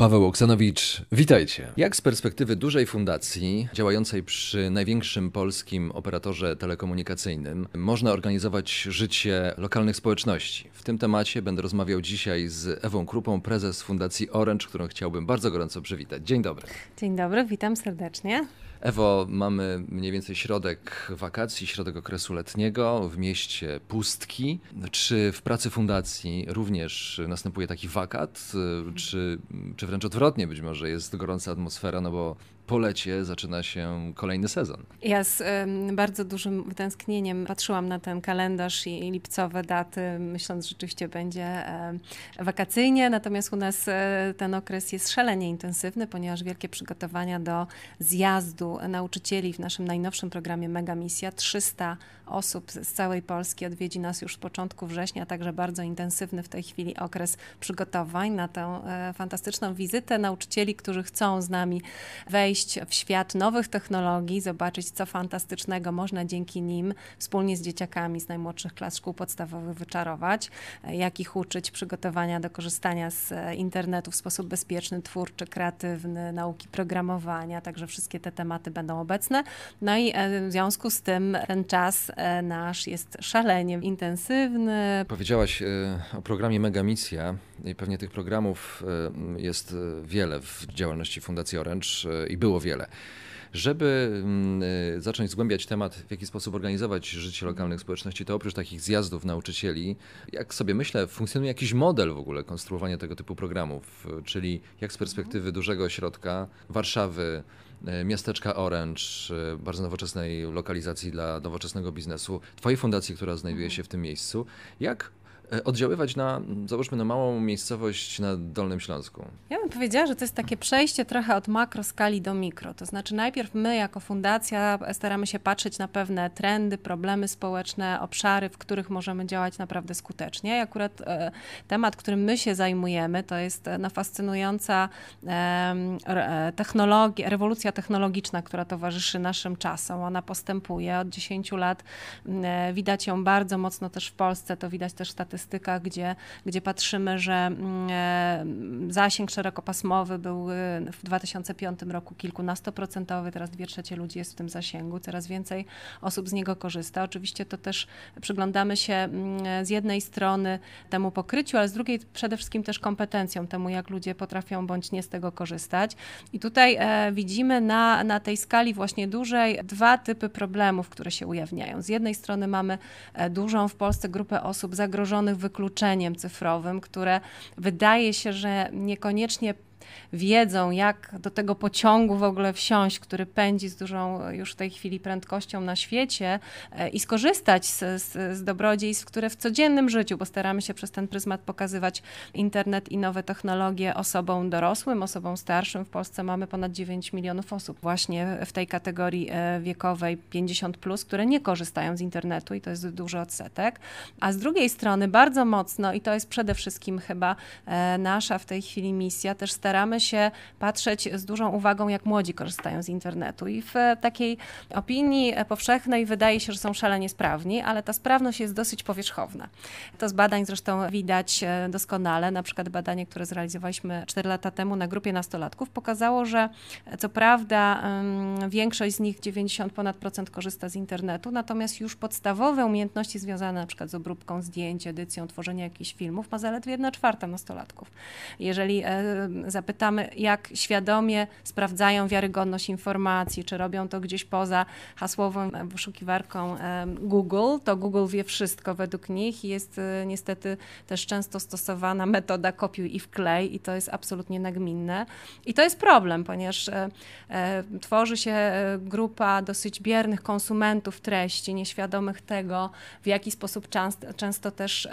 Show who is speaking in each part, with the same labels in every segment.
Speaker 1: Paweł Oksanowicz, witajcie. Jak z perspektywy dużej fundacji działającej przy największym polskim operatorze telekomunikacyjnym można organizować życie lokalnych społeczności? W tym temacie będę rozmawiał dzisiaj z Ewą Krupą, prezes Fundacji Orange, którą chciałbym bardzo gorąco przywitać. Dzień dobry.
Speaker 2: Dzień dobry, witam serdecznie.
Speaker 1: Ewo, mamy mniej więcej środek wakacji, środek okresu letniego w mieście Pustki. Czy w pracy fundacji również następuje taki wakat, czy, czy wręcz odwrotnie być może jest gorąca atmosfera, no bo po lecie zaczyna się kolejny sezon.
Speaker 2: Ja z bardzo dużym wytęsknieniem patrzyłam na ten kalendarz i, lipcowe daty, myśląc, że rzeczywiście będzie wakacyjnie, natomiast u nas e, ten okres jest szalenie intensywny, ponieważ wielkie przygotowania do zjazdu nauczycieli w naszym najnowszym programie Mega Misja, 300 osób z całej Polski odwiedzi nas już w początku września, także bardzo intensywny w tej chwili okres przygotowań na tę e, fantastyczną wizytę nauczycieli, którzy chcą z nami wejść w świat nowych technologii, zobaczyć co fantastycznego można dzięki nim wspólnie z dzieciakami z najmłodszych klas szkół podstawowych wyczarować, e, jak ich uczyć przygotowania do korzystania z e, internetu w sposób bezpieczny, twórczy, kreatywny, nauki programowania, także wszystkie te tematy będą obecne. No i w związku z tym ten czas E, nasz jest szalenie intensywny.
Speaker 1: Powiedziałaś e, o programie Megamicja i pewnie tych programów e, jest wiele w działalności Fundacji Orange i było wiele. Żeby mm, zacząć zgłębiać temat, w jaki sposób organizować życie lokalnych społeczności, to oprócz takich zjazdów nauczycieli, jak sobie myślę, funkcjonuje jakiś model w ogóle konstruowania tego typu programów, czyli jak z perspektywy dużego ośrodka Warszawy, E, miasteczka Orange, bardzo nowoczesnej lokalizacji dla nowoczesnego biznesu, Twojej fundacji, która znajduje się w tym miejscu. Jak E, oddziaływać na, mm, załóżmy, na małą miejscowość na Dolnym Śląsku?
Speaker 2: Ja bym powiedziała, że to jest takie przejście trochę od makroskali do mikro. To znaczy, najpierw my jako fundacja staramy się patrzeć na pewne trendy, problemy społeczne, obszary, w których możemy działać naprawdę skutecznie. I akurat e, temat, którym my się zajmujemy, to jest e, no, fascynująca technologia, rewolucja technologiczna, która towarzyszy naszym czasom. Ona postępuje od 10 lat. Mm, widać ją bardzo mocno też w Polsce, to widać też statystycznie statystykach, gdzie, gdzie patrzymy, że mm, e, zasięg szerokopasmowy był y, w 2005 roku kilkunastoprocentowy, teraz dwie trzecie ludzi jest w tym zasięgu, coraz więcej osób z niego korzysta. Oczywiście to też przyglądamy się mm, e, z jednej strony temu pokryciu, ale z drugiej przede wszystkim też kompetencjom, temu jak ludzie potrafią bądź nie z tego korzystać. I tutaj e, widzimy na, na tej skali właśnie dużej dwa typy problemów, które się ujawniają. Z jednej strony mamy dużą w Polsce grupę osób zagrożonych wykluczeniem cyfrowym, które wydaje się, że niekoniecznie wiedzą, jak do tego pociągu w ogóle wsiąść, który pędzi z dużą już w tej chwili prędkością na świecie e, i skorzystać z, z, z dobrodziejstw, które w codziennym życiu, bo staramy się przez ten pryzmat pokazywać internet i nowe technologie osobom dorosłym, osobom starszym. W Polsce mamy ponad 9 milionów osób właśnie w tej kategorii e, wiekowej 50, plus, które nie korzystają z internetu i to jest duży odsetek. A z drugiej strony bardzo mocno, i to jest przede wszystkim chyba e, nasza w tej chwili misja, też staramy staramy się patrzeć z dużą uwagą, jak młodzi korzystają z internetu. I w e, takiej opinii e, powszechnej wydaje się, że są szalenie sprawni, ale ta sprawność jest dosyć powierzchowna. To z badań zresztą widać e, doskonale. Na przykład badanie, które zrealizowaliśmy 4 lata temu na grupie nastolatków, pokazało, że co prawda większość z nich, 90 ponad procent, korzysta z internetu, natomiast już podstawowe umiejętności związane na przykład z obróbką zdjęć, edycją, tworzeniem jakichś filmów ma zaledwie 1 czwarta nastolatków. Jeżeli zapytamy pytamy, jak świadomie sprawdzają wiarygodność informacji, czy robią to gdzieś poza hasłową e, wyszukiwarką e, Google, to Google wie wszystko według nich i jest e, niestety też często stosowana metoda kopiuj i wklej i to jest absolutnie nagminne. I to jest problem, ponieważ tworzy się grupa dosyć biernych konsumentów treści, nieświadomych tego, w jaki sposób często też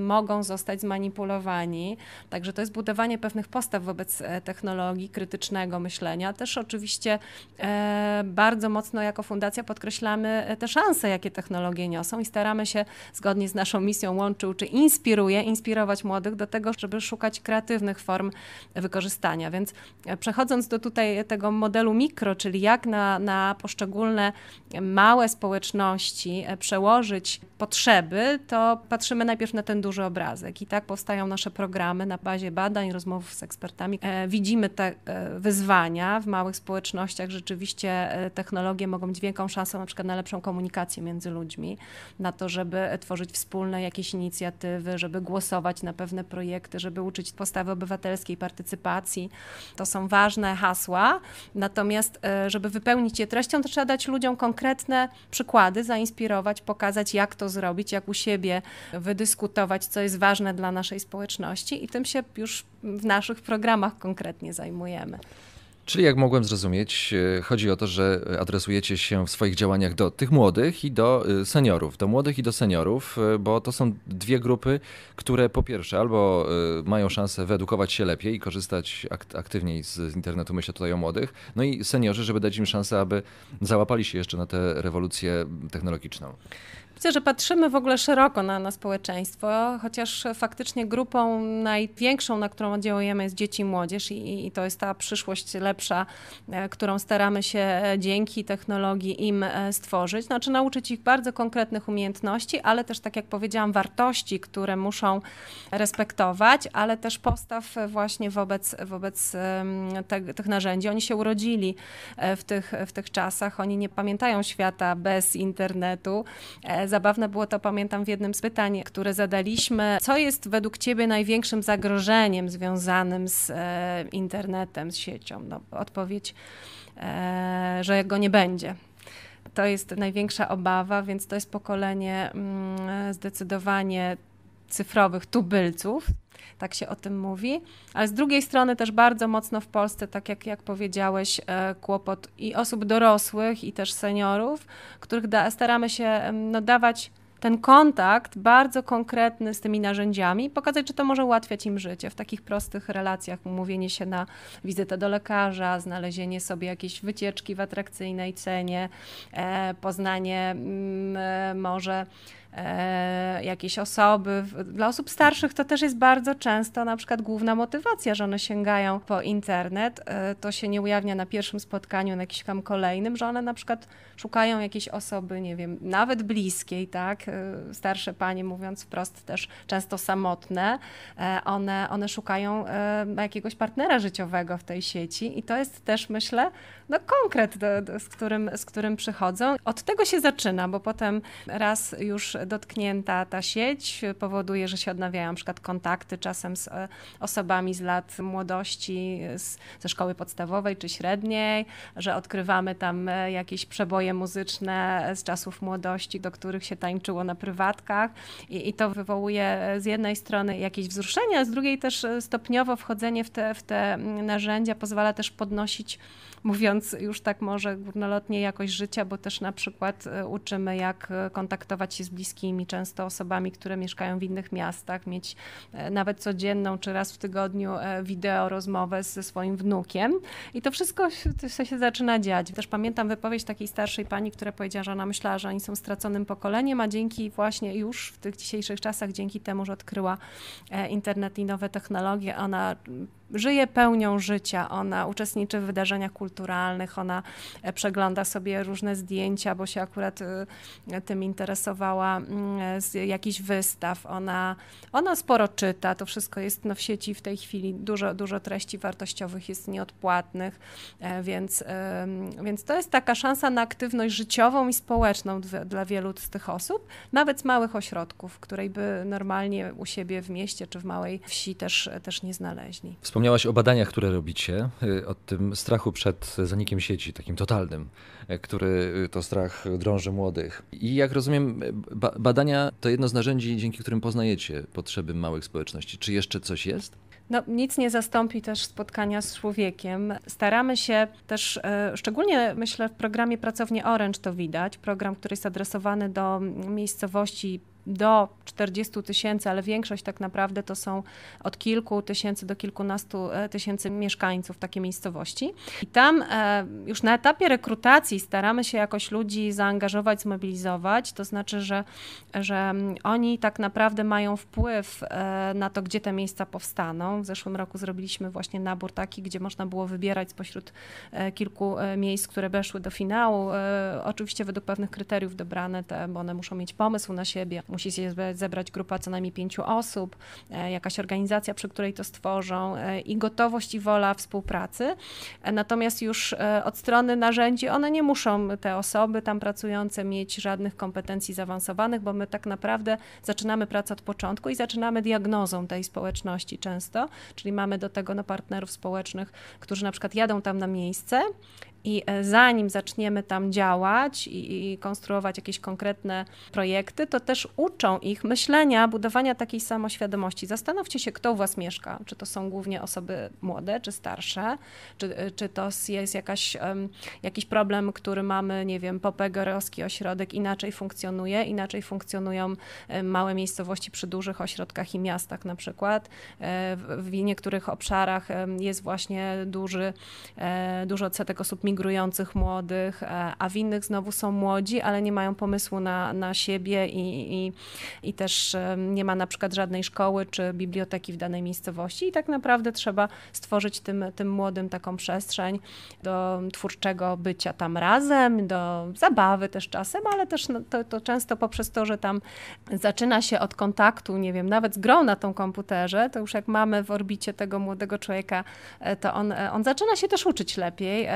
Speaker 2: mogą zostać zmanipulowani. Także to jest budowanie pewnych postaw wobec wobec e, technologii krytycznego myślenia. Też oczywiście e, bardzo mocno jako fundacja podkreślamy e, te szanse, jakie technologie niosą i staramy się zgodnie z naszą misją łączyć, czy inspiruje, inspirować młodych do tego, żeby szukać kreatywnych form wykorzystania. Więc przechodząc do tutaj tego modelu mikro, czyli jak na, na poszczególne małe społeczności przełożyć potrzeby, to patrzymy najpierw na ten duży obrazek i tak powstają nasze programy na bazie badań, rozmów z ekspertami E, widzimy te e, wyzwania w małych społecznościach, rzeczywiście e, technologie mogą mieć wielką szansę na przykład na lepszą komunikację między ludźmi, na to, żeby tworzyć wspólne jakieś inicjatywy, żeby głosować na pewne projekty, żeby uczyć postawy obywatelskiej, partycypacji. To są ważne hasła, natomiast żeby wypełnić je treścią, to trzeba dać ludziom konkretne przykłady, zainspirować, pokazać jak to zrobić, jak u siebie wydyskutować, co jest ważne dla naszej społeczności i tym się już w naszych programach konkretnie zajmujemy.
Speaker 1: Czyli jak mogłem zrozumieć, e, chodzi o to, że adresujecie się w swoich działaniach do tych młodych i do e, seniorów, do młodych i do seniorów, e, bo to są dwie grupy, które po pierwsze albo mają szansę wyedukować się lepiej i korzystać aktywniej z internetu, myślę tutaj o młodych, no i seniorzy, żeby dać im szansę, aby załapali się jeszcze na tę rewolucję technologiczną.
Speaker 2: Myślę, że patrzymy w ogóle szeroko na, na społeczeństwo, chociaż faktycznie grupą największą, na którą oddziałujemy jest dzieci i młodzież i, i to jest ta przyszłość lepsza, e, którą staramy się e, dzięki technologii im e, stworzyć. Znaczy nauczyć ich bardzo konkretnych umiejętności, ale też, tak jak powiedziałam, wartości, które muszą respektować, ale też postaw właśnie wobec, wobec te, tych narzędzi. Oni się urodzili w tych, w tych czasach, oni nie pamiętają świata bez internetu Zabawne było to, pamiętam, w jednym z pytań, które zadaliśmy. Co jest według Ciebie największym zagrożeniem związanym z e, internetem, z siecią? No, odpowiedź, e, że go nie będzie to jest największa obawa, więc to jest pokolenie mm, e, zdecydowanie cyfrowych tubylców, tak się o tym mówi, ale z drugiej strony też bardzo mocno w Polsce, tak jak, jak powiedziałeś, e, kłopot i osób dorosłych, i też seniorów, których da, staramy się no, dawać ten kontakt bardzo konkretny z tymi narzędziami pokazać, czy to może ułatwiać im życie w takich prostych relacjach, umówienie się na wizytę do lekarza, znalezienie sobie jakiejś wycieczki w atrakcyjnej cenie, e, poznanie mm, e, może E, jakieś osoby. Dla osób starszych to też jest bardzo często na przykład główna motywacja, że one sięgają po internet. E, to się nie ujawnia na pierwszym spotkaniu, na jakimś tam kolejnym, że one na przykład szukają jakiejś osoby, nie wiem, nawet bliskiej, tak? E, starsze panie, mówiąc wprost, też często samotne. one, one szukają jakiegoś partnera życiowego w tej sieci i to jest też, myślę, no konkret, do, do, z, którym, z którym przychodzą. Od tego się zaczyna, bo potem raz już dotknięta ta sieć powoduje, że się odnawiają na przykład kontakty czasem z e, osobami z lat młodości, e, z, ze szkoły podstawowej czy średniej, że odkrywamy tam e, jakieś przeboje muzyczne z czasów młodości, do których się tańczyło na prywatkach i, i to wywołuje z jednej strony jakieś wzruszenie, a z drugiej też stopniowo wchodzenie w te, w te narzędzia pozwala też podnosić mówiąc już tak może górnolotnie jakość życia, bo też na przykład e, uczymy, jak e, kontaktować się z bliskimi, często osobami, które mieszkają w innych miastach, mieć e, nawet codzienną czy raz w tygodniu wideo rozmowę ze swoim wnukiem. I to wszystko się zaczyna dziać. Też pamiętam wypowiedź takiej starszej pani, która powiedziała, że ona myślała, że oni są straconym pokoleniem, a dzięki właśnie już w tych dzisiejszych czasach, dzięki temu, że odkryła internet i nowe technologie, ona żyje pełnią życia. Ona uczestniczy w wydarzeniach kulturalnych, ona e, przegląda sobie różne zdjęcia, bo się akurat e, tym interesowała mm, e, z jakichś wystaw. Ona, ona sporo czyta, to wszystko jest no, w sieci w tej chwili. Dużo, dużo treści wartościowych jest nieodpłatnych, więc, więc to jest taka szansa na aktywność życiową i społeczną dla wielu z tych osób, nawet z małych ośrodków, której by normalnie u siebie w mieście czy w małej wsi też, też nie znaleźli.
Speaker 1: Wspomniałaś o badaniach, które robicie, y, o tym strachu przed zanikiem sieci, takim totalnym, y, który y, to strach drąży młodych. I jak rozumiem, ba badania to jedno z narzędzi, dzięki którym poznajecie potrzeby małych społeczności. Czy jeszcze coś jest?
Speaker 2: No, nic nie zastąpi też spotkania z człowiekiem. Staramy się też, szczególnie myślę w programie Pracownie Orange to widać, program, który jest adresowany do miejscowości do 40 tysięcy, ale większość tak naprawdę to są od kilku tysięcy do kilkunastu e, tysięcy mieszkańców takiej miejscowości. I tam e, już na etapie rekrutacji staramy się jakoś ludzi zaangażować, zmobilizować, to znaczy, że, że oni tak naprawdę mają wpływ e, na to, gdzie te miejsca powstaną. W zeszłym roku zrobiliśmy właśnie nabór taki, gdzie można było wybierać spośród kilku miejsc, które weszły do finału. Oczywiście według pewnych kryteriów dobrane te, bo one muszą mieć pomysł na siebie, musi się zebrać grupa co najmniej pięciu osób, e, jakaś organizacja, przy której to stworzą e, i gotowość i wola współpracy. E, natomiast już od strony narzędzi one nie muszą, te osoby tam pracujące, mieć żadnych kompetencji zaawansowanych, bo my tak naprawdę zaczynamy pracę od początku i zaczynamy diagnozą tej społeczności często, czyli mamy do tego no, partnerów społecznych, którzy na przykład jadą tam na miejsce i e, zanim zaczniemy tam działać i, i konstruować jakieś konkretne projekty, to też uczą ich myślenia, budowania takiej samoświadomości. Zastanówcie się, kto u Was mieszka. Czy to są głównie osoby młode, czy starsze, czy, e, czy to jest jakaś, jakiś problem, który mamy, nie wiem, popegerowski ośrodek inaczej funkcjonuje, inaczej funkcjonują e, małe miejscowości przy dużych ośrodkach i miastach na przykład. W niektórych obszarach jest właśnie duży, duży odsetek osób migracyjnych, migrujących młodych, e, a w innych znowu są młodzi, ale nie mają pomysłu na, na siebie i, i, i też e, nie ma na przykład żadnej szkoły czy biblioteki w danej miejscowości i tak naprawdę trzeba stworzyć tym, tym młodym taką przestrzeń do twórczego bycia tam razem, do zabawy też czasem, ale też no, to, to często poprzez to, że tam zaczyna się od kontaktu, nie wiem, nawet z grą na tą komputerze, to już jak mamy w orbicie tego młodego człowieka, e, to on, on zaczyna się też uczyć lepiej,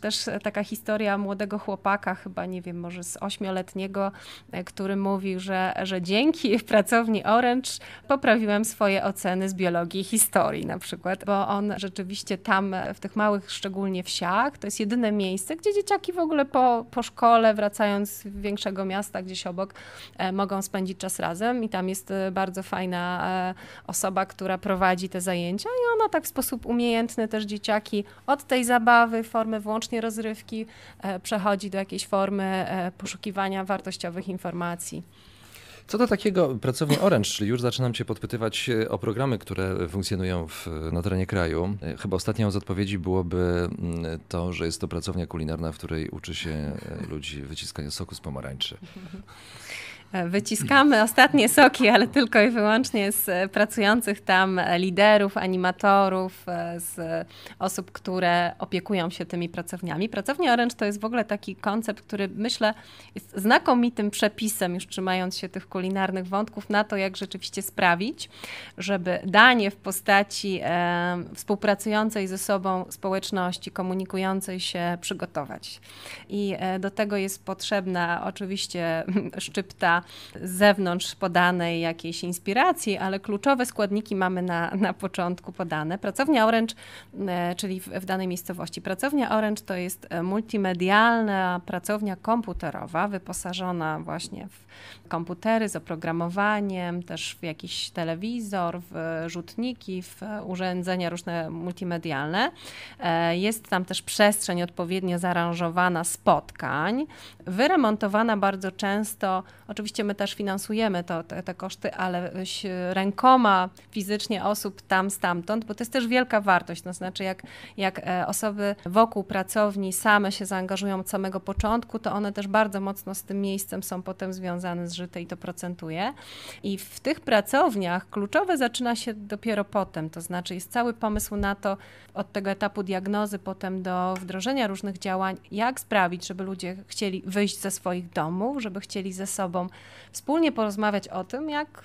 Speaker 2: też e, taka historia młodego chłopaka, chyba nie wiem, może z ośmioletniego, e, który mówił, że, że dzięki pracowni Orange poprawiłem swoje oceny z biologii i historii na przykład, bo on rzeczywiście tam e, w tych małych, szczególnie wsiach, to jest jedyne miejsce, gdzie dzieciaki w ogóle po, po szkole, wracając z większego miasta gdzieś obok, mogą spędzić czas razem i tam jest bardzo fajna osoba, która prowadzi te zajęcia i ona tak w sposób umiejętny też dzieciaki od tej zabawy, formy włącznej, wyłącznie rozrywki, e, przechodzi do jakiejś formy e, poszukiwania wartościowych informacji.
Speaker 1: Co do takiego pracowni Orange, czyli już zaczynam Cię podpytywać e, o programy, które funkcjonują w, na terenie kraju. Chyba ostatnią z odpowiedzi byłoby mm, to, że jest to pracownia kulinarna, w której uczy się ludzi wyciskania soku z pomarańczy.
Speaker 2: E, wyciskamy ostatnie soki, ale tylko i wyłącznie z e, pracujących tam liderów, animatorów, e, z osób, które opiekują się tymi pracowniami. Pracownia Orange to jest w ogóle taki koncept, który myślę jest znakomitym przepisem, już trzymając się tych kulinarnych wątków, na to, jak rzeczywiście sprawić, żeby danie w postaci współpracującej ze sobą społeczności, komunikującej się, przygotować. I do tego jest potrzebna oczywiście szczypta z zewnątrz podanej jakiejś inspiracji, ale kluczowe składniki mamy na, na początku podane. Pracownia Orange, e, czyli w, w danej miejscowości. Pracownia Orange to jest e, multimedialna pracownia komputerowa, wyposażona właśnie w komputery z oprogramowaniem, też w jakiś telewizor, w rzutniki, w urządzenia różne multimedialne. E, jest tam też przestrzeń odpowiednio zaaranżowana spotkań, wyremontowana bardzo często, oczywiście Oczywiście my też finansujemy to, te, te koszty, ale rękoma fizycznie osób tam, stamtąd, bo to jest też wielka wartość. To no, znaczy, jak, jak e, osoby wokół pracowni same się zaangażują od samego początku, to one też bardzo mocno z tym miejscem są potem związane, zżyte i to procentuje. I w tych pracowniach kluczowe zaczyna się dopiero potem, to znaczy jest cały pomysł na to, od tego etapu diagnozy potem do wdrożenia różnych działań, jak sprawić, żeby ludzie chcieli wyjść ze swoich domów, żeby chcieli ze sobą wspólnie porozmawiać o tym, jak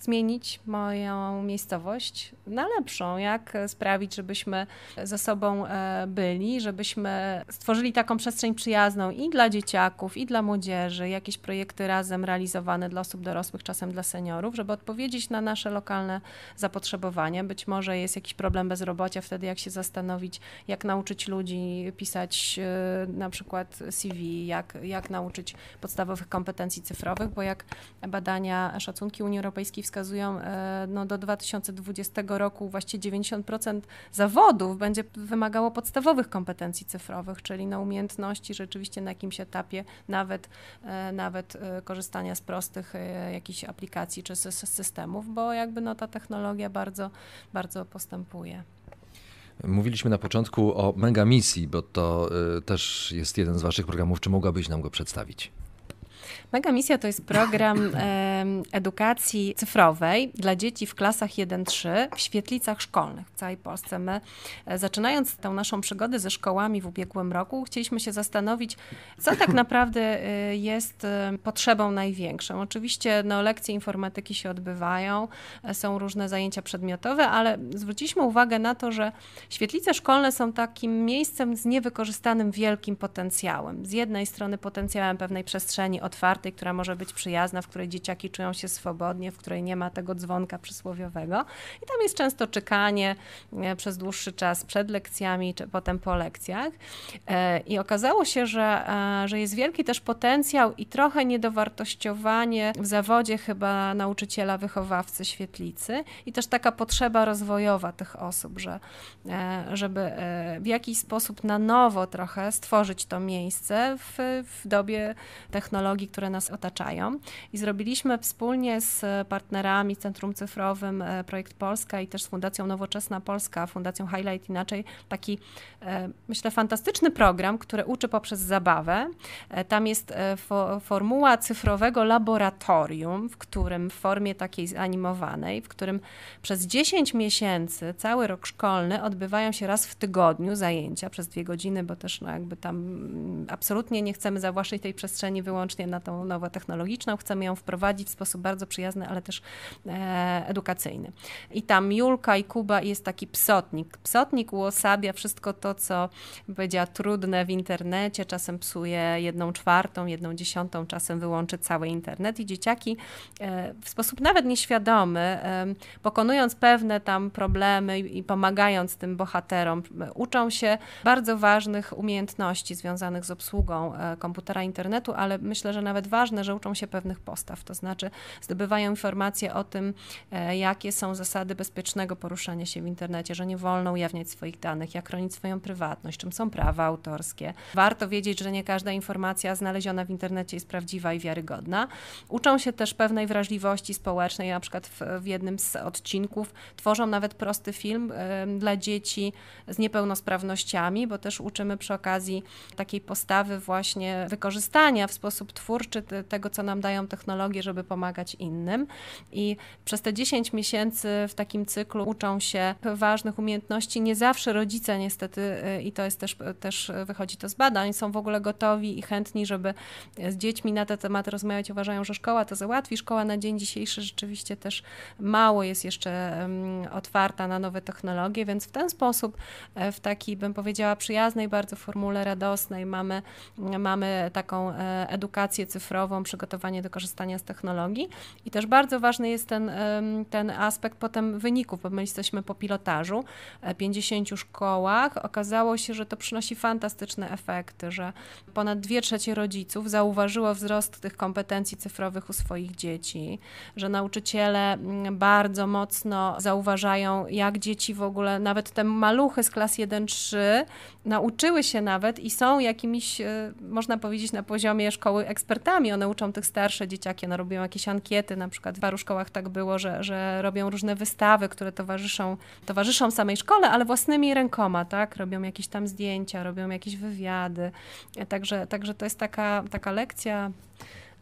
Speaker 2: zmienić moją miejscowość na lepszą, jak sprawić, żebyśmy ze sobą e, byli, żebyśmy stworzyli taką przestrzeń przyjazną i dla dzieciaków, i dla młodzieży, jakieś projekty razem realizowane dla osób dorosłych, czasem dla seniorów, żeby odpowiedzieć na nasze lokalne zapotrzebowanie. Być może jest jakiś problem bezrobocia, wtedy jak się zastanowić, jak nauczyć ludzi pisać e, na przykład CV, jak, jak nauczyć podstawowych kompetencji cyfrowych, bo jak badania, szacunki Unii Europejskiej wskazują, wskazują e, no, do 2020 roku właściwie 90% zawodów będzie wymagało podstawowych kompetencji cyfrowych, czyli na no, umiejętności rzeczywiście na jakimś etapie nawet, e, nawet e, korzystania z prostych jakichś aplikacji czy systemów, bo jakby no, ta technologia bardzo, bardzo postępuje.
Speaker 1: Mówiliśmy na początku o mega misji, bo to też jest jeden z Waszych programów. Czy mogłabyś nam go przedstawić?
Speaker 2: Mega Misja to jest program edukacji cyfrowej dla dzieci w klasach 1-3 w świetlicach szkolnych w całej Polsce. My, e, zaczynając tę naszą przygodę ze szkołami w ubiegłym roku, chcieliśmy się zastanowić, co tak naprawdę e, jest e, potrzebą największą. Oczywiście no, lekcje informatyki się odbywają, są różne zajęcia przedmiotowe, ale zwróciliśmy uwagę na to, że świetlice szkolne są takim miejscem z niewykorzystanym wielkim potencjałem. Z jednej strony potencjałem pewnej przestrzeni otwartej, otwartej, która może być przyjazna, w której dzieciaki czują się swobodnie, w której nie ma tego dzwonka przysłowiowego. I tam jest często czekanie e, przez dłuższy czas przed lekcjami, czy potem po lekcjach. E, I okazało się, że, e, że jest wielki też potencjał i trochę niedowartościowanie w zawodzie chyba nauczyciela, wychowawcy, świetlicy i też taka potrzeba rozwojowa tych osób, że, żeby w jakiś sposób na nowo trochę stworzyć to miejsce w, w dobie technologii, które które nas otaczają. I zrobiliśmy wspólnie z partnerami Centrum Cyfrowym e, Projekt Polska i też z Fundacją Nowoczesna Polska, Fundacją Highlight Inaczej, taki e, myślę fantastyczny program, który uczy poprzez zabawę. E, tam jest fo formuła cyfrowego laboratorium, w którym w formie takiej zanimowanej, w którym przez 10 miesięcy, cały rok szkolny odbywają się raz w tygodniu zajęcia przez dwie godziny, bo też no, jakby tam mm, absolutnie nie chcemy zawłaszczyć tej przestrzeni wyłącznie na tą nowo technologiczną, chcemy ją wprowadzić w sposób bardzo przyjazny, ale też e, edukacyjny. I tam Julka i Kuba jest taki psotnik. Psotnik uosabia wszystko to, co będzie trudne w internecie, czasem psuje jedną czwartą, jedną dziesiątą, czasem wyłączy cały internet i dzieciaki e, w sposób nawet nieświadomy, e, pokonując pewne tam problemy i pomagając tym bohaterom, uczą się bardzo ważnych umiejętności związanych z obsługą komputera internetu, ale myślę, że nawet ważne, że uczą się pewnych postaw, to znaczy zdobywają informacje o tym, e, jakie są zasady bezpiecznego poruszania się w internecie, że nie wolno ujawniać swoich danych, jak chronić swoją prywatność, czym są prawa autorskie. Warto wiedzieć, że nie każda informacja znaleziona w internecie jest prawdziwa i wiarygodna. Uczą się też pewnej wrażliwości społecznej, na przykład w, w jednym z odcinków tworzą nawet prosty film y, dla dzieci z niepełnosprawnościami, bo też uczymy przy okazji takiej postawy właśnie wykorzystania w sposób twórczy tego, co nam dają technologie, żeby pomagać innym. I przez te 10 miesięcy w takim cyklu uczą się ważnych umiejętności. Nie zawsze rodzice niestety, y, i to jest też, też wychodzi to z badań, są w ogóle gotowi i chętni, żeby z dziećmi na te tematy rozmawiać. Uważają, że szkoła to załatwi. Szkoła na dzień dzisiejszy rzeczywiście też mało jest jeszcze mm, otwarta na nowe technologie, więc w ten sposób, e, w takiej, bym powiedziała, przyjaznej bardzo formule radosnej mamy, mamy taką e, edukację cyfrową cyfrową, przygotowanie do korzystania z technologii. I też bardzo ważny jest ten, ten aspekt potem wyników, bo my jesteśmy po pilotażu 50 e, szkołach. Okazało się, że to przynosi fantastyczne efekty, że ponad dwie trzecie rodziców zauważyło wzrost tych kompetencji cyfrowych u swoich dzieci, że nauczyciele mm, bardzo mocno zauważają, jak dzieci w ogóle, nawet te maluchy z klas 1-3, nauczyły się nawet i są jakimiś, e, można powiedzieć, na poziomie szkoły ekspertami. One uczą tych starsze dzieciaki, one robią jakieś ankiety, na przykład w paru szkołach tak było, że, że robią różne wystawy, które towarzyszą, towarzyszą samej szkole, ale własnymi rękoma, tak? Robią jakieś tam zdjęcia, robią jakieś wywiady. E, także, także to jest taka, taka lekcja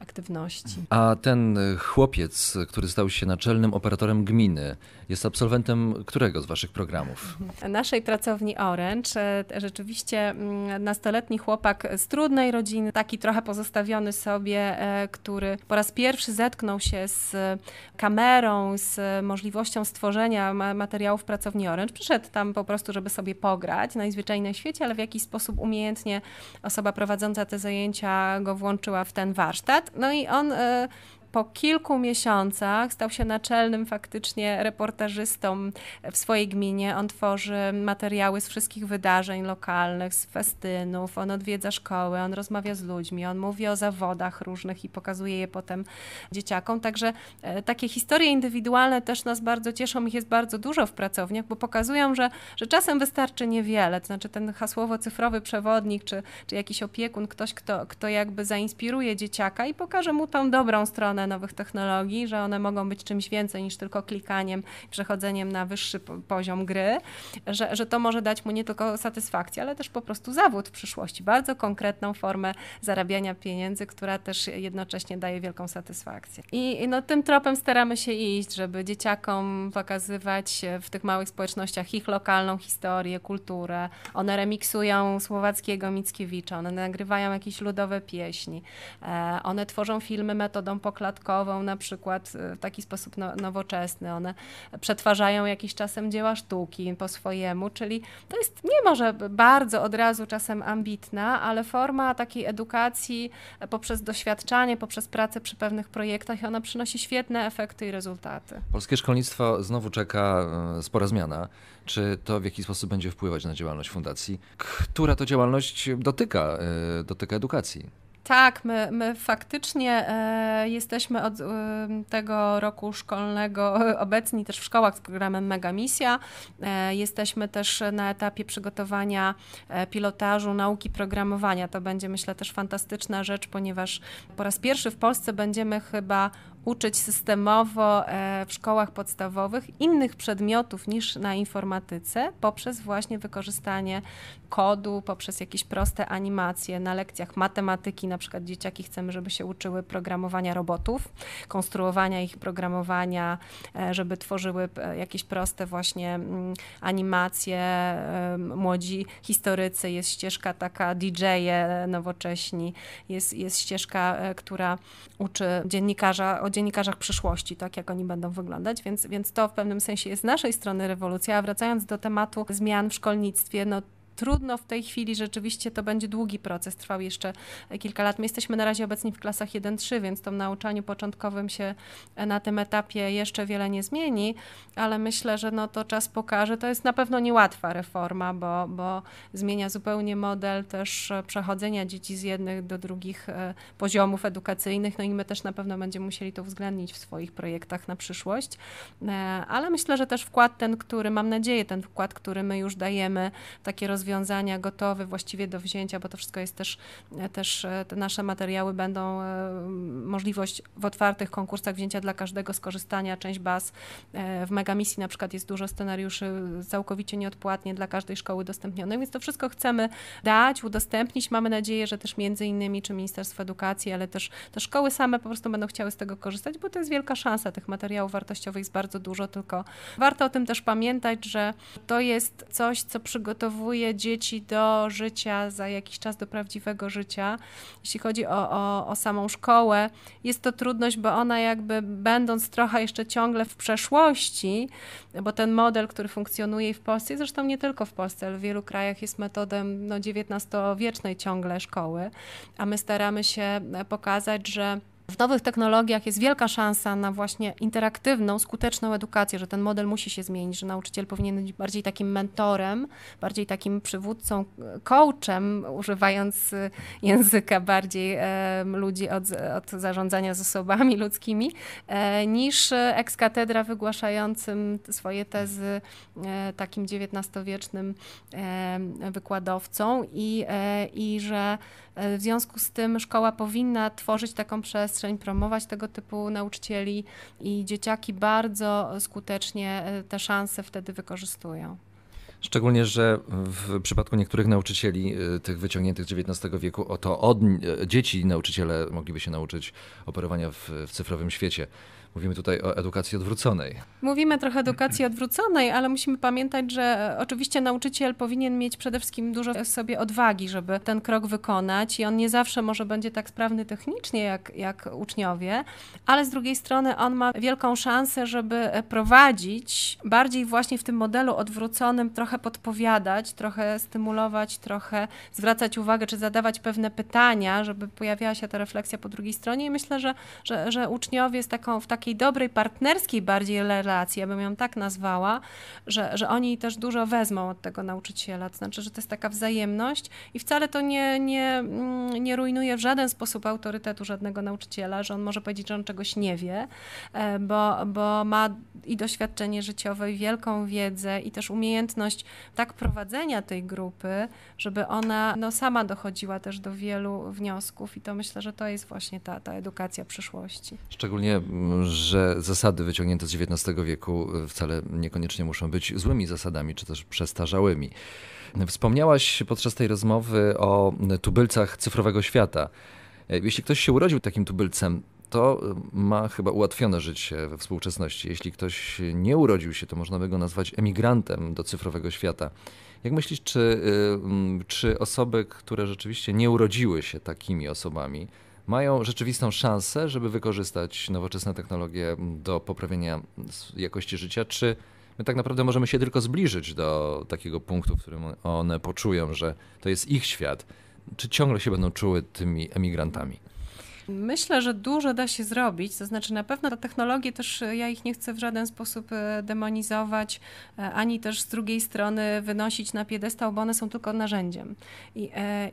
Speaker 2: aktywności.
Speaker 1: A ten y, chłopiec, który stał się naczelnym operatorem gminy, jest absolwentem którego z waszych programów?
Speaker 2: Naszej pracowni Orange. E, rzeczywiście mm, nastoletni chłopak z trudnej rodziny, taki trochę pozostawiony sobie, e, który po raz pierwszy zetknął się z e, kamerą, z możliwością stworzenia materiałów pracowni Orange. Przyszedł tam po prostu, żeby sobie pograć, najzwyczajniej na świecie, ale w jakiś sposób umiejętnie osoba prowadząca te zajęcia go włączyła w ten warsztat no i on e, po kilku miesiącach stał się naczelnym faktycznie reportażystą w swojej gminie. On tworzy materiały z wszystkich wydarzeń lokalnych, z festynów, on odwiedza szkoły, on rozmawia z ludźmi, on mówi o zawodach różnych i pokazuje je potem dzieciakom. Także e, takie historie indywidualne też nas bardzo cieszą, ich jest bardzo dużo w pracowniach, bo pokazują, że, że czasem wystarczy niewiele. To znaczy ten hasłowo-cyfrowy przewodnik, czy, czy jakiś opiekun, ktoś, kto, kto jakby zainspiruje dzieciaka i pokaże mu tą dobrą stronę stronę nowych technologii, że one mogą być czymś więcej niż tylko klikaniem, przechodzeniem na wyższy poziom gry, że, że to może dać mu nie tylko satysfakcję, ale też po prostu zawód w przyszłości, bardzo konkretną formę zarabiania pieniędzy, która też jednocześnie daje wielką satysfakcję. I no, tym tropem staramy się iść, żeby dzieciakom pokazywać e, w tych małych społecznościach ich lokalną historię, kulturę. One remiksują słowackiego Mickiewicza, one nagrywają jakieś ludowe pieśni, e, one tworzą filmy metodą poklatową, na przykład y, w taki sposób no, nowoczesny. One przetwarzają jakiś czasem dzieła sztuki po swojemu, czyli to jest nie może bardzo od razu czasem ambitna, ale forma takiej edukacji e, poprzez doświadczanie, poprzez pracę przy pewnych projektach i ona przynosi świetne efekty i rezultaty.
Speaker 1: Polskie szkolnictwo znowu czeka e, spora zmiana. Czy to w jaki sposób będzie wpływać na działalność fundacji? Która to działalność dotyka, e, dotyka edukacji?
Speaker 2: Tak, my, my faktycznie e, jesteśmy od e, tego roku szkolnego obecni też w szkołach z programem Mega Misja. E, jesteśmy też na etapie przygotowania e, pilotażu nauki programowania. To będzie myślę też fantastyczna rzecz, ponieważ po raz pierwszy w Polsce będziemy chyba uczyć systemowo e, w szkołach podstawowych innych przedmiotów niż na informatyce poprzez właśnie wykorzystanie kodu, poprzez jakieś proste animacje na lekcjach matematyki, na przykład dzieciaki chcemy, żeby się uczyły programowania robotów, konstruowania ich programowania, e, żeby tworzyły e, jakieś proste właśnie mm, animacje. Młodzi historycy, jest ścieżka taka DJ-e nowocześni, jest, jest ścieżka, która uczy dziennikarza o dziennikarzach przyszłości, tak jak oni będą wyglądać, więc, więc to w pewnym sensie jest z naszej strony rewolucja. A wracając do tematu zmian w szkolnictwie, no trudno w tej chwili, rzeczywiście to będzie długi proces, trwał jeszcze kilka lat. My jesteśmy na razie obecni w klasach 1-3, więc to w nauczaniu początkowym się na tym etapie jeszcze wiele nie zmieni, ale myślę, że no to czas pokaże. To jest na pewno niełatwa reforma, bo, bo zmienia zupełnie model też e, przechodzenia dzieci z jednych do drugich e, poziomów edukacyjnych, no i my też na pewno będziemy musieli to uwzględnić w swoich projektach na przyszłość, e, ale myślę, że też wkład ten, który mam nadzieję, ten wkład, który my już dajemy, takie rozwiązanie rozwiązania gotowe właściwie do wzięcia, bo to wszystko jest też, e, też e, te nasze materiały będą e, możliwość w otwartych konkursach wzięcia dla każdego skorzystania, część baz. W Megamisji na przykład jest dużo scenariuszy całkowicie nieodpłatnie dla każdej szkoły dostępnionych, więc to wszystko chcemy dać, udostępnić. Mamy nadzieję, że też między innymi czy Ministerstwo Edukacji, ale też te szkoły same po prostu będą chciały z tego korzystać, bo to jest wielka szansa. Tych materiałów wartościowych jest bardzo dużo, tylko warto o tym też pamiętać, że to jest coś, co przygotowuje dzieci do życia, za jakiś czas do prawdziwego życia. Jeśli chodzi o, o, o samą szkołę, jest to trudność, bo ona jakby będąc trochę jeszcze ciągle w przeszłości, bo ten model, który funkcjonuje w Polsce, zresztą nie tylko w Polsce, ale w wielu krajach jest metodem no, XIX-wiecznej ciągle szkoły, a my staramy się e, pokazać, że w nowych technologiach jest wielka szansa na właśnie interaktywną, skuteczną edukację, że ten model musi się zmienić, że nauczyciel powinien być bardziej takim mentorem, bardziej takim przywódcą, coachem, używając y, języka bardziej e, ludzi od, od zarządzania zasobami ludzkimi, e, niż ekskatedra wygłaszającym swoje tezy e, takim XIX-wiecznym wykładowcą i, e, i że E, w związku z tym szkoła powinna tworzyć taką przestrzeń, promować tego typu nauczycieli i dzieciaki bardzo skutecznie e, te szanse wtedy wykorzystują.
Speaker 1: Szczególnie, że w przypadku niektórych nauczycieli, e, tych wyciągniętych z XIX wieku, oto od dzieci nauczyciele mogliby się nauczyć operowania w, w cyfrowym świecie. Mówimy tutaj o edukacji odwróconej.
Speaker 2: Mówimy trochę edukacji odwróconej, ale musimy pamiętać, że oczywiście nauczyciel powinien mieć przede wszystkim dużo sobie odwagi, żeby ten krok wykonać i on nie zawsze może będzie tak sprawny technicznie jak, jak uczniowie, ale z drugiej strony on ma wielką szansę, żeby prowadzić bardziej właśnie w tym modelu odwróconym, trochę podpowiadać, trochę stymulować, trochę zwracać uwagę, czy zadawać pewne pytania, żeby pojawiała się ta refleksja po drugiej stronie i myślę, że, że, że uczniowie z taką, w takim takiej dobrej, partnerskiej bardziej relacji, ja bym ją tak nazwała, że, że oni też dużo wezmą od tego nauczyciela. To znaczy, że to jest taka wzajemność i wcale to nie, nie, mm, nie rujnuje w żaden sposób autorytetu żadnego nauczyciela, że on może powiedzieć, że on czegoś nie wie, e, bo, bo ma i doświadczenie życiowe, i wielką wiedzę, i też umiejętność tak prowadzenia tej grupy, żeby ona no, sama dochodziła też do wielu wniosków. I to myślę, że to jest właśnie ta, ta edukacja przyszłości.
Speaker 1: Szczególnie, mm, że zasady wyciągnięte z XIX wieku e, wcale niekoniecznie muszą być złymi zasadami czy też przestarzałymi. Wspomniałaś podczas tej rozmowy o tubylcach cyfrowego świata. E, jeśli ktoś się urodził takim tubylcem, to e, ma chyba ułatwione życie we współczesności. Jeśli ktoś nie urodził się, to można by go nazwać emigrantem do cyfrowego świata. Jak myślisz, czy, czy osoby, które rzeczywiście nie urodziły się takimi osobami, mają rzeczywistą szansę, żeby wykorzystać nowoczesne technologie do poprawienia jakości życia, czy my tak naprawdę możemy się tylko zbliżyć do takiego punktu, w którym one poczują, że to jest ich świat, czy ciągle się będą czuły tymi emigrantami?
Speaker 2: Myślę, że dużo da się zrobić, to znaczy na pewno te technologie też e, ja ich nie chcę w żaden sposób e, demonizować, e, ani też z drugiej strony wynosić na piedestał, bo one są tylko narzędziem. I,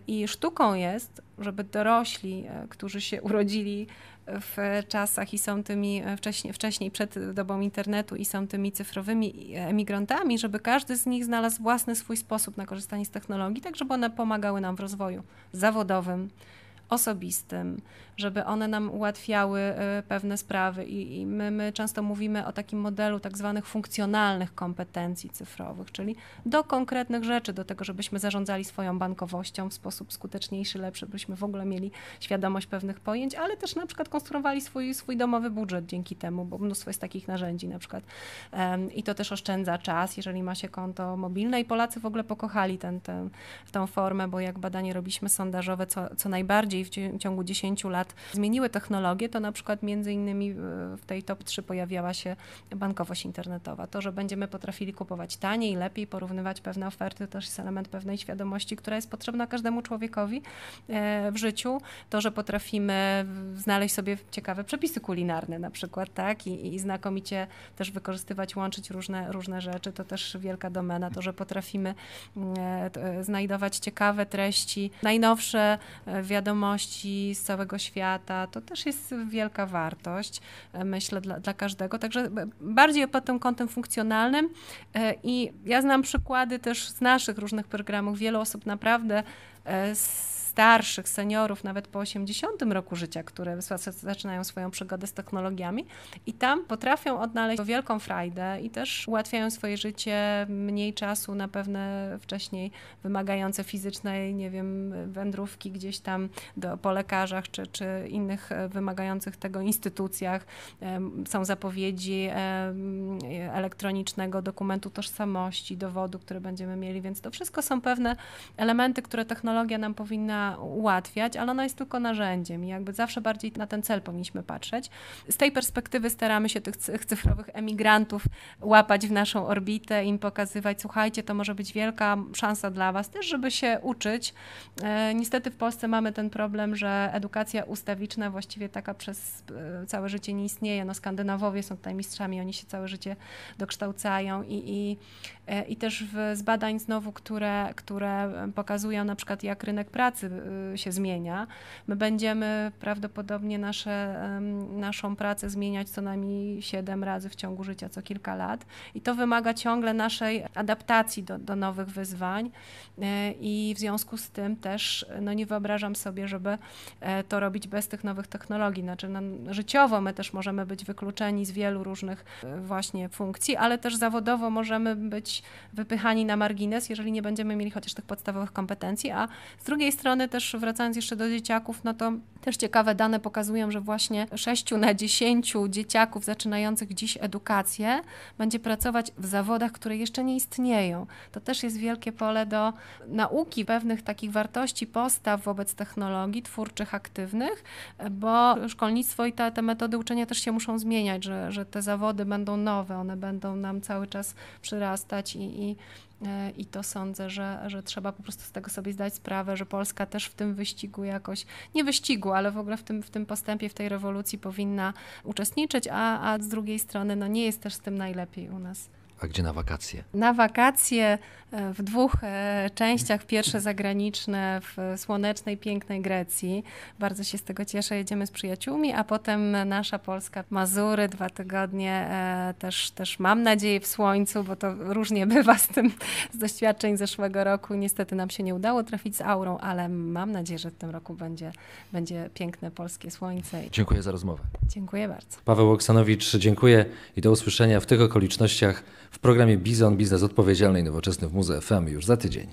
Speaker 2: i sztuką jest, żeby dorośli, którzy się urodzili w czasach i są tymi wcześniej, wcześniej przed dobą internetu i są tymi cyfrowymi emigrantami, żeby każdy z nich znalazł własny swój sposób na korzystanie z technologii, tak żeby one pomagały nam w rozwoju zawodowym, osobistym, żeby one nam ułatwiały y, pewne sprawy. I, i my, my często mówimy o takim modelu tak zwanych funkcjonalnych kompetencji cyfrowych, czyli do konkretnych rzeczy, do tego, żebyśmy zarządzali swoją bankowością w sposób skuteczniejszy, lepszy, byśmy w ogóle mieli świadomość pewnych pojęć, ale też na przykład konstruowali swój, swój domowy budżet dzięki temu, bo mnóstwo jest takich narzędzi na przykład. I to też oszczędza czas, jeżeli ma się konto mobilne i Polacy w ogóle pokochali ten, ten, tą formę, bo jak badanie robiliśmy sondażowe, co, co najbardziej w ciągu 10 lat zmieniły technologię, to na przykład między innymi e, w tej top 3 pojawiała się bankowość internetowa. To, że będziemy potrafili kupować taniej, lepiej, porównywać pewne oferty, to też jest element pewnej świadomości, która jest potrzebna każdemu człowiekowi e, w życiu. To, że potrafimy znaleźć sobie ciekawe przepisy kulinarne na przykład, tak, i, i znakomicie też wykorzystywać, łączyć różne, różne rzeczy, to też wielka domena. To, że potrafimy e, znajdować ciekawe treści, najnowsze wiadomości z całego świata, świata. To też jest wielka wartość, e, myślę, dla, dla każdego. Także bardziej pod tym kątem funkcjonalnym. E, I ja znam przykłady też z naszych różnych programów. Wiele osób naprawdę z e, starszych seniorów, nawet po 80 roku życia, które zaczynają swoją przygodę z technologiami i tam potrafią odnaleźć wielką frajdę i też ułatwiają swoje życie, mniej czasu na pewne wcześniej wymagające fizycznej, nie wiem, wędrówki gdzieś tam do, po lekarzach czy, czy innych e, wymagających tego instytucjach. Są zapowiedzi elektronicznego dokumentu tożsamości, dowodu, który będziemy mieli, więc to wszystko są pewne elementy, które technologia nam powinna ułatwiać, ale ona jest tylko narzędziem i jakby zawsze bardziej na ten cel powinniśmy patrzeć. Z tej perspektywy staramy się tych cyfrowych emigrantów łapać w naszą orbitę, im pokazywać, słuchajcie, to może być wielka szansa dla was też, żeby się uczyć. E, niestety w Polsce mamy ten problem, że edukacja ustawiczna właściwie taka przez e, całe życie nie istnieje. No Skandynawowie są tutaj mistrzami, oni się całe życie dokształcają i, i, e, i też w, z badań znowu, które, które pokazują na przykład jak rynek pracy Y, się zmienia. My będziemy prawdopodobnie nasze, naszą pracę zmieniać co najmniej 7 razy w ciągu życia, co kilka lat. I to wymaga ciągle naszej adaptacji do, do nowych wyzwań. E, I w związku z tym też no nie wyobrażam sobie, żeby e, to robić bez tych nowych technologii. Znaczy, no, życiowo my też możemy być wykluczeni z wielu różnych e, właśnie funkcji, ale też zawodowo możemy być wypychani na margines, jeżeli nie będziemy mieli chociaż tych podstawowych kompetencji, a z drugiej strony ale też wracając jeszcze do dzieciaków, no to też ciekawe dane pokazują, że właśnie 6 na 10 dzieciaków zaczynających dziś edukację będzie pracować w zawodach, które jeszcze nie istnieją. To też jest wielkie pole do nauki pewnych takich wartości, postaw wobec technologii, twórczych, aktywnych, bo szkolnictwo i te, te metody uczenia też się muszą zmieniać, że, że te zawody będą nowe, one będą nam cały czas przyrastać i, i E, i to sądzę, że, że trzeba po prostu z tego sobie zdać sprawę, że Polska też w tym wyścigu jakoś, nie wyścigu, ale w ogóle w tym, w tym postępie, w tej rewolucji powinna uczestniczyć, a, a z drugiej strony no nie jest też z tym najlepiej u nas.
Speaker 1: A gdzie na wakacje?
Speaker 2: Na wakacje e, w dwóch e, częściach. Pierwsze zagraniczne w słonecznej, pięknej Grecji. Bardzo się z tego cieszę, jedziemy z przyjaciółmi, a potem nasza Polska, Mazury, dwa tygodnie e, też, też mam nadzieję w słońcu, bo to różnie bywa z tym, z doświadczeń zeszłego roku. Niestety nam się nie udało trafić z aurą, ale mam nadzieję, że w tym roku będzie, będzie piękne polskie słońce. Dziękuję za rozmowę. Dziękuję bardzo.
Speaker 1: Paweł Oksanowicz, dziękuję i do usłyszenia w tych okolicznościach w programie Bizon Biznes Odpowiedzialny i Nowoczesny w Muzeum FM już za tydzień.